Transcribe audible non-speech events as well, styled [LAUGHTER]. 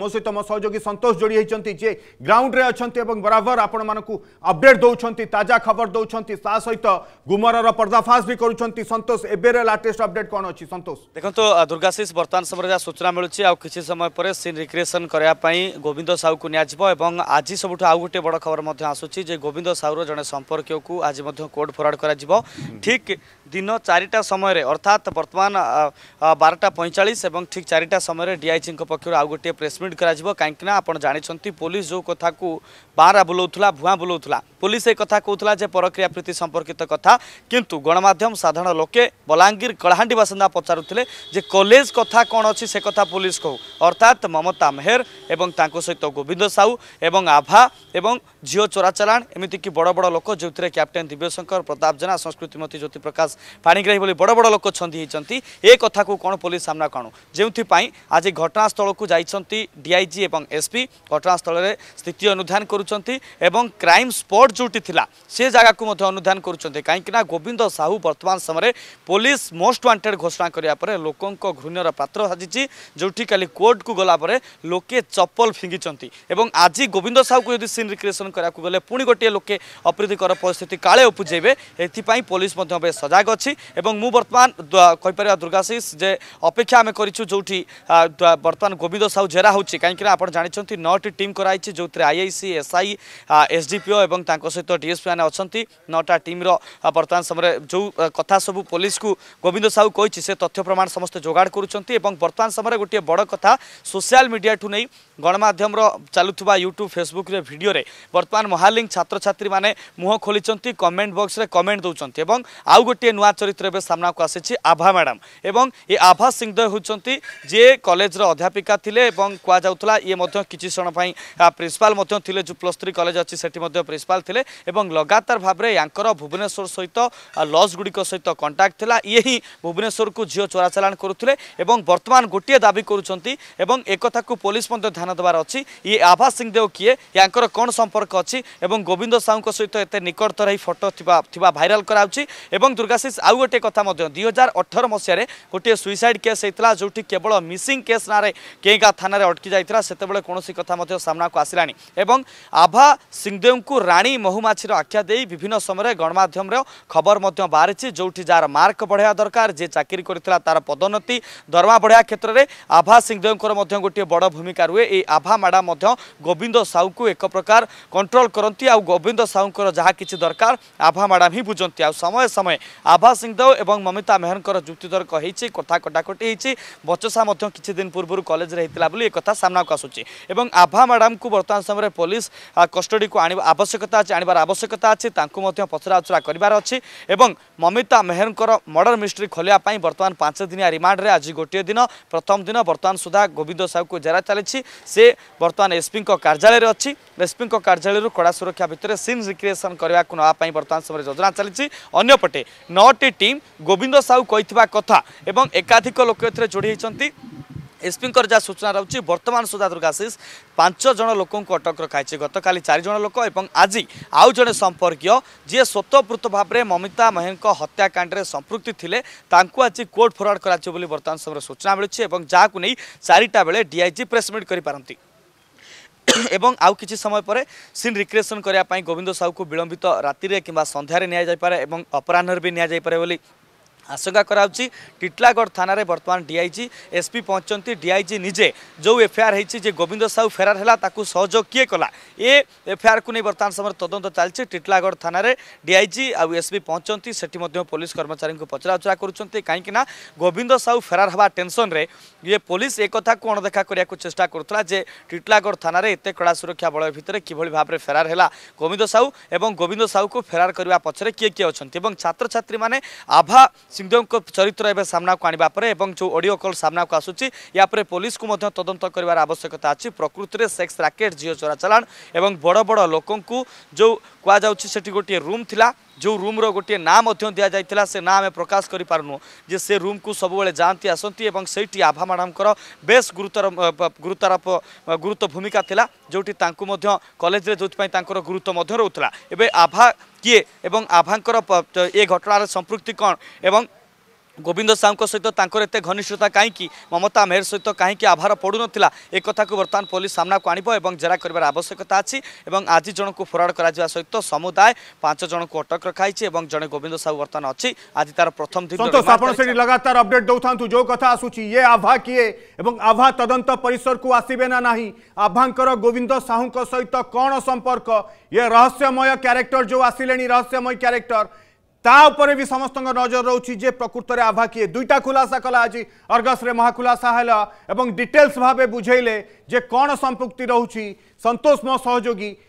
মো সহ মো সহযোগী সন্তোষ যোড়ি হয়েছেন যে গ্রাউন্ডে অনেক বরাবর আপনার অপডেট দৌঁছেন তাজা খবর দৌঁছেন তা সহিত গুমরর পর্দাফাশ বি করছেন সন্তোষ এবের লাটেস্ট অপডেট কোণ অছি সন্তোষ দেখুন দুর্গাশিষ বর্তমান সময় যা সূচনা মিলুছি আর কিছু সময় পরে সিন রিক্রিয়েসন করা গোবিন্দ সাউকু নিয়াযিব এবং আজ সবুঠ আউ গোটে বড় খবর আসুচি যে গোবিন্দ সাউর জন সম্পর্কীয় আজ কোর্ট ফরওয়ার্ড করা ঠিক দিন চারিটা সময় অর্থাৎ বর্তমান বারোটা পঁয়চাশ এবং ঠিক চারিটা সময় ডিআইজি পক্ষ আউ গোটিয়ে প্রেসমিট করা কিনা আপনার জাঁচান পুলিশ যে কথা বারা বুলাউলা ভুয়া বুলাউলা পুলিশ এই কথা কৌলা যে পরক্রিয়া প্রীতি সম্পর্কিত কথা কিন্তু গণমাধ্যম সাধারণ লোকে বলাঙ্গীর কলাহাণ্ডি বাসিন্দা পচারুলে যে কলেজ কথা কণ অছি সে কথা পুলিশ কহু অর্থাৎ মমতা মেহের এবং তাঁর সহিত গোবিন্দ সাউ এবং আভা এবং ঝিও চোরাচালাণ এমিতিকি বড় বড় লোক যে ক্যাপ্টেন দিব্যশঙ্কর প্রতাপ জেনা সংস্কৃতিমতী জ্যোতিপ্রকাশ ପାଣିଗ୍ରାହୀ ଭଳି ବଡ଼ ବଡ଼ ଲୋକ ଛନ୍ଦି ହୋଇଛନ୍ତି ଏ କଥାକୁ କ'ଣ ପୋଲିସ ସାମ୍ନାକୁ ଆଣୁ ଯେଉଁଥିପାଇଁ ଆଜି ଘଟଣାସ୍ଥଳକୁ ଯାଇଛନ୍ତି ଡିଆଇଜି ଏବଂ ଏସ୍ପି ଘଟଣାସ୍ଥଳରେ ସ୍ଥିତି ଅନୁଧ୍ୟାନ କରୁଛନ୍ତି ଏବଂ କ୍ରାଇମ୍ ସ୍ପଟ୍ ଯେଉଁଠି ଥିଲା ସେ ଜାଗାକୁ ମଧ୍ୟ ଅନୁଧ୍ୟାନ କରୁଛନ୍ତି କାହିଁକିନା ଗୋବିନ୍ଦ ସାହୁ ବର୍ତ୍ତମାନ ସମୟରେ ପୋଲିସ ମୋଷ୍ଟ ୱାଣ୍ଟେଡ୍ ଘୋଷଣା କରିବା ପରେ ଲୋକଙ୍କ ଘୃଣ୍ୟର ପାତ୍ର ସାଜିଛି ଯେଉଁଠି କାଲି କୋର୍ଟକୁ ଗଲା ପରେ ଲୋକେ ଚପଲ ଫିଙ୍ଗିଛନ୍ତି ଏବଂ ଆଜି ଗୋବିନ୍ଦ ସାହୁକୁ ଯଦି ସିନ୍ ରିକ୍ରିଏସନ୍ କରିବାକୁ ଗଲେ ପୁଣି ଗୋଟିଏ ଲୋକେ ଅପ୍ରୀତିକର ପରିସ୍ଥିତି କାଳେ ଉପୁଜେଇବେ ଏଥିପାଇଁ ପୋଲିସ ମଧ୍ୟ ବେଶ ସଜାଗ ବିଭାଗ ଅଛି ଏବଂ ମୁଁ ବର୍ତ୍ତମାନ କହିପାରିବା ଦୁର୍ଗାଶିଷ ଯେ ଅପେକ୍ଷା ଆମେ କରିଛୁ ଯେଉଁଠି ବର୍ତ୍ତମାନ ଗୋବିନ୍ଦ ସାହୁ ଜେରା ହେଉଛି କାହିଁକିନା ଆପଣ ଜାଣିଛନ୍ତି ନଅଟି ଟିମ୍ କରାଯାଇଛି ଯେଉଁଥିରେ ଆଇଆଇସି ଏସ୍ଆଇ ଏସ୍ଡିପିଓ ଏବଂ ତାଙ୍କ ସହିତ ଡିଏସ୍ପି ମାନେ ଅଛନ୍ତି ନଅଟା ଟିମ୍ର ବର୍ତ୍ତମାନ ସମୟରେ ଯେଉଁ କଥା ସବୁ ପୋଲିସକୁ ଗୋବିନ୍ଦ ସାହୁ କହିଛି ସେ ତଥ୍ୟ ପ୍ରମାଣ ସମସ୍ତେ ଯୋଗାଡ଼ କରୁଛନ୍ତି ଏବଂ ବର୍ତ୍ତମାନ ସମୟରେ ଗୋଟିଏ ବଡ଼ କଥା ସୋସିଆଲ୍ ମିଡ଼ିଆଠୁ ନେଇ ଗଣମାଧ୍ୟମର ଚାଲୁଥିବା ୟୁଟ୍ୟୁବ୍ ଫେସବୁକ୍ରେ ଭିଡ଼ିଓରେ ବର୍ତ୍ତମାନ ମହାଲିଙ୍ଗ ଛାତ୍ରଛାତ୍ରୀମାନେ ମୁହଁ ଖୋଲିଛନ୍ତି କମେଣ୍ଟ ବକ୍ସରେ କମେଣ୍ଟ ଦେଉଛନ୍ତି ଏବଂ ଆଉ ଗୋଟିଏ ନୂଆ ଚରିତ୍ର ଏବେ ସାମ୍ନାକୁ ଆସିଛି ଆଭା ମ୍ୟାଡ଼ାମ୍ ଏବଂ ଏ ଆଭା ସିଂହଦେଓ ହେଉଛନ୍ତି ଯିଏ କଲେଜର ଅଧ୍ୟାପିକା ଥିଲେ ଏବଂ କୁହାଯାଉଥିଲା ଇଏ ମଧ୍ୟ କିଛି ସମୟ ପାଇଁ ପ୍ରିନ୍ସିପାଲ୍ ମଧ୍ୟ ଥିଲେ ଯେଉଁ ପ୍ଲସ୍ ଥ୍ରୀ କଲେଜ ଅଛି ସେଠି ମଧ୍ୟ ପ୍ରିନ୍ସିପାଲ୍ ଥିଲେ ଏବଂ ଲଗାତାର ଭାବରେ ୟାଙ୍କର ଭୁବନେଶ୍ୱର ସହିତ ଲଜ୍ଗୁଡ଼ିକ ସହିତ କଣ୍ଟାକ୍ଟ ଥିଲା ଇଏ ହିଁ ଭୁବନେଶ୍ୱରକୁ ଝିଅ ଚୋରାଚାଲାଣ କରୁଥିଲେ ଏବଂ ବର୍ତ୍ତମାନ ଗୋଟିଏ ଦାବି କରୁଛନ୍ତି ଏବଂ ଏକଥାକୁ ପୋଲିସ ମଧ୍ୟ ଧ୍ୟାନ ଦେବାର ଅଛି ଇଏ ଆଭା ସିଂହଦେଓ କିଏ ୟାଙ୍କର କ'ଣ ସମ୍ପର୍କ ଅଛି ଏବଂ ଗୋବିନ୍ଦ ସାହୁଙ୍କ ସହିତ ଏତେ ନିକଟତର ଏହି ଫଟୋ ଥିବା ଥିବା ଭାଇରାଲ୍ କରାଯାଉଛି ଏବଂ ଦୁର୍ଗାଶ୍ରୀ ଆଶିଷ ଆଉ ଗୋଟିଏ କଥା ମଧ୍ୟ ଦୁଇ ହଜାର ଅଠର ମସିହାରେ ଗୋଟିଏ ସୁଇସାଇଡ୍ କେସ୍ ହେଇଥିଲା ଯେଉଁଠି କେବଳ ମିସିଂ କେସ୍ ନାଁରେ କେଇଁକା ଥାନାରେ ଅଟକି ଯାଇଥିଲା ସେତେବେଳେ କୌଣସି କଥା ମଧ୍ୟ ସାମ୍ନାକୁ ଆସିଲାଣି ଏବଂ ଆଭା ସିଂହଦେଓଙ୍କୁ ରାଣୀ ମହୁମାଛିର ଆଖ୍ୟା ଦେଇ ବିଭିନ୍ନ ସମୟରେ ଗଣମାଧ୍ୟମର ଖବର ମଧ୍ୟ ବାହାରିଛି ଯେଉଁଠି ଯାହାର ମାର୍କ ବଢ଼ାଇବା ଦରକାର ଯିଏ ଚାକିରି କରିଥିଲା ତାର ପଦୋନ୍ନତି ଦରମା ବଢ଼ାଇବା କ୍ଷେତ୍ରରେ ଆଭା ସିଂଦେଓଙ୍କର ମଧ୍ୟ ଗୋଟିଏ ବଡ଼ ଭୂମିକା ରୁହେ ଏହି ଆଭା ମ୍ୟାଡ଼ାମ୍ ମଧ୍ୟ ଗୋବିନ୍ଦ ସାହୁଙ୍କୁ ଏକ ପ୍ରକାର କଣ୍ଟ୍ରୋଲ କରନ୍ତି ଆଉ ଗୋବିନ୍ଦ ସାହୁଙ୍କର ଯାହା କିଛି ଦରକାର ଆଭା ମ୍ୟାଡ଼ାମ୍ ହିଁ ବୁଝନ୍ତି ଆଉ ସମୟ ସମୟ ଆଭା ସିଂ ଦେଓ ଏବଂ ମମିତା ମେହରଙ୍କର ଯୁକ୍ତିତର୍କ ହୋଇଛି କଥା କଟାକଟି ହୋଇଛି ବଚସା ମଧ୍ୟ କିଛି ଦିନ ପୂର୍ବରୁ କଲେଜରେ ହୋଇଥିଲା ବୋଲି ଏ କଥା ସାମ୍ନାକୁ ଆସୁଛି ଏବଂ ଆଭା ମ୍ୟାଡ଼ାମ୍ଙ୍କୁ ବର୍ତ୍ତମାନ ସମୟରେ ପୋଲିସ କଷ୍ଟଡ଼ିକୁ ଆଣିବା ଆବଶ୍ୟକତା ଅଛି ଆଣିବାର ଆବଶ୍ୟକତା ଅଛି ତାଙ୍କୁ ମଧ୍ୟ ପଚରାଉଚରା କରିବାର ଅଛି ଏବଂ ମମିତା ମେହରଙ୍କର ମର୍ଡ଼ର ମିଷ୍ଟ୍ରି ଖୋଲିବା ପାଇଁ ବର୍ତ୍ତମାନ ପାଞ୍ଚ ଦିନିଆ ରିମାଣ୍ଡରେ ଆଜି ଗୋଟିଏ ଦିନ ପ୍ରଥମ ଦିନ ବର୍ତ୍ତମାନ ସୁଦ୍ଧା ଗୋବିନ୍ଦ ସାହୁକୁ ଜେରା ଚାଲିଛି ସେ ବର୍ତ୍ତମାନ ଏସ୍ପିଙ୍କ କାର୍ଯ୍ୟାଳୟରେ ଅଛି ଏସ୍ପିଙ୍କ କାର୍ଯ୍ୟାଳୟରୁ କଡ଼ା ସୁରକ୍ଷା ଭିତରେ ସିନ୍ ରିକ୍ରିଏସନ୍ କରିବାକୁ ନେବା ପାଇଁ ବର୍ତ୍ତମାନ ସମୟରେ ଯୋଜନା ଚାଲିଛି ଅନ୍ୟପଟେ ନଅ ଛଅଟି ଟିମ୍ ଗୋବିନ୍ଦ ସାହୁ କହିଥିବା କଥା ଏବଂ ଏକାଧିକ ଲୋକ ଏଥିରେ ଯୋଡ଼ି ହୋଇଛନ୍ତି ଏସ୍ପିଙ୍କର ଯାହା ସୂଚନା ରହୁଛି ବର୍ତ୍ତମାନ ସୁଦ୍ଧା ଦୁର୍ଗାଶିଷ ପାଞ୍ଚ ଜଣ ଲୋକଙ୍କୁ ଅଟକ ରଖାଯାଇଛି ଗତକାଲି ଚାରିଜଣ ଲୋକ ଏବଂ ଆଜି ଆଉ ଜଣେ ସମ୍ପର୍କୀୟ ଯିଏ ସ୍ୱତଃପୃତ ଭାବରେ ମମିତା ମହେଙ୍କ ହତ୍ୟାକାଣ୍ଡରେ ସମ୍ପୃକ୍ତି ଥିଲେ ତାଙ୍କୁ ଆଜି କୋର୍ଟ ଫରୱାର୍ଡ଼ କରାଯିବ ବୋଲି ବର୍ତ୍ତମାନ ସମୟରେ ସୂଚନା ମିଳୁଛି ଏବଂ ଯାହାକୁ ନେଇ ଚାରିଟା ବେଳେ ଡିଆଇଜି ପ୍ରେସ୍ମିଟ୍ କରିପାରନ୍ତି ଏବଂ [COUGHS] ଆଉ କିଛି ସମୟ ପରେ ସିନ୍ ରିକ୍ରିଏସନ୍ କରିବା ପାଇଁ ଗୋବିନ୍ଦ ସାହୁକୁ ବିଳମ୍ବିତ ରାତିରେ କିମ୍ବା ସନ୍ଧ୍ୟାରେ ନିଆଯାଇପାରେ ଏବଂ ଅପରାହ୍ନରେ ବି ନିଆଯାଇପାରେ ବୋଲି আশঙ্কা করা হচ্ছে টিটলাগড় থানার বর্তমান ডিআইজি এসপি পৌঁছতে ডিআইজি নিজে যে এফআইআর হয়েছে যে গোবিন্দ সাহু ফেরার হল তাকে সহযোগ কিয়ে কলা এ এফআইআর কু বর্তমান সময় তদন্ত চালছে টিটলাগড় থানার ডিআইজি আসপি পৌঁছতে সেটি পুলিশ কর্মচারী পচরাউচরা করছেন কিন্তু না গোবিন্দ সাহু ফেরার হওয়া টেনশনরে ইয়ে পুলিশ একথা অণদেখা করা চেষ্টা করুলা যে টিটলাগড় থানার এত কড়া সুরক্ষা বলয় ভিতরে কিভাবে ভাবে ফেরার হল গোবিন্দ সাহু এবং গোবিন্দ সাহুকে ফেরার করা পছরে কি কি অনেক এবং ছাত্রছাত্রী মানে আভা ସିଂହଦେଓଙ୍କ ଚରିତ୍ର ଏବେ ସାମ୍ନାକୁ ଆଣିବା ପରେ ଏବଂ ଯେଉଁ ଅଡ଼ିଓ କଲ୍ ସାମ୍ନାକୁ ଆସୁଛି ୟାପରେ ପୋଲିସକୁ ମଧ୍ୟ ତଦନ୍ତ କରିବାର ଆବଶ୍ୟକତା ଅଛି ପ୍ରକୃତିରେ ସେକ୍ସ ରାକେଟ୍ ଝିଅ ଚୋରା ଚାଲାଣ ଏବଂ ବଡ଼ ବଡ଼ ଲୋକଙ୍କୁ ଯେଉଁ କୁହାଯାଉଛି ସେଠି ଗୋଟିଏ ରୁମ୍ ଥିଲା ଯେଉଁ ରୁମ୍ର ଗୋଟିଏ ନାଁ ମଧ୍ୟ ଦିଆଯାଇଥିଲା ସେ ନାଁ ଆମେ ପ୍ରକାଶ କରିପାରୁନୁ ଯେ ସେ ରୁମ୍କୁ ସବୁବେଳେ ଯାଆନ୍ତି ଆସନ୍ତି ଏବଂ ସେଇଠି ଆଭା ମ୍ୟାଡ଼ାମଙ୍କର ବେଶ୍ ଗୁରୁତର ଗୁରୁତ୍ୱାରୋପ ଗୁରୁତ୍ୱ ଭୂମିକା ଥିଲା ଯେଉଁଠି ତାଙ୍କୁ ମଧ୍ୟ କଲେଜରେ ଯେଉଁଥିପାଇଁ ତାଙ୍କର ଗୁରୁତ୍ୱ ମଧ୍ୟ ରହୁଥିଲା ଏବେ ଆଭା କିଏ ଏବଂ ଆଭାଙ୍କର ଏ ଘଟଣାର ସମ୍ପୃକ୍ତି କ'ଣ ଏବଂ ଗୋବିନ୍ଦ ସାହୁଙ୍କ ସହିତ ତାଙ୍କର ଏତେ ଘନିଷ୍ଠତା କାହିଁକି ମମତା ମେହେର ସହିତ କାହିଁକି ଆଭାର ପଡ଼ୁନଥିଲା ଏ କଥାକୁ ବର୍ତ୍ତମାନ ପୋଲିସ ସାମ୍ନାକୁ ଆଣିବ ଏବଂ ଜେରା କରିବାର ଆବଶ୍ୟକତା ଅଛି ଏବଂ ଆଜି ଜଣଙ୍କୁ ଫରାଡ଼ କରାଯିବା ସହିତ ସମୁଦାୟ ପାଞ୍ଚ ଜଣଙ୍କୁ ଅଟକ ରଖାଯାଇଛି ଏବଂ ଜଣେ ଗୋବିନ୍ଦ ସାହୁ ବର୍ତ୍ତମାନ ଅଛି ଆଜି ତାର ପ୍ରଥମ ଦିନ ଲଗାତାର ଅପଡେଟ୍ ଦେଉଥାନ୍ତୁ ଯେଉଁ କଥା ଆସୁଛି ଇଏ ଆଭା କିଏ ଏବଂ ଆଭା ତଦନ୍ତ ପରିସରକୁ ଆସିବେ ନା ନାହିଁ ଆଭାଙ୍କର ଗୋବିନ୍ଦ ସାହୁଙ୍କ ସହିତ କ'ଣ ସମ୍ପର୍କ ଇଏ ରହସ୍ୟମୟ କ୍ୟାରେକ୍ଟର ଯେଉଁ ଆସିଲେଣି ରହସ୍ୟମୟ କ୍ୟାରେକ୍ଟର तापर भी समस्त नजर रोचे प्रकृत में आभा किए दुईटा खुलासा कला आज अर्गस रे महाखुलासा है डिटेल्स भाव बुझेले कौन संपुक्ति रोचे संतोष मो सहयोगी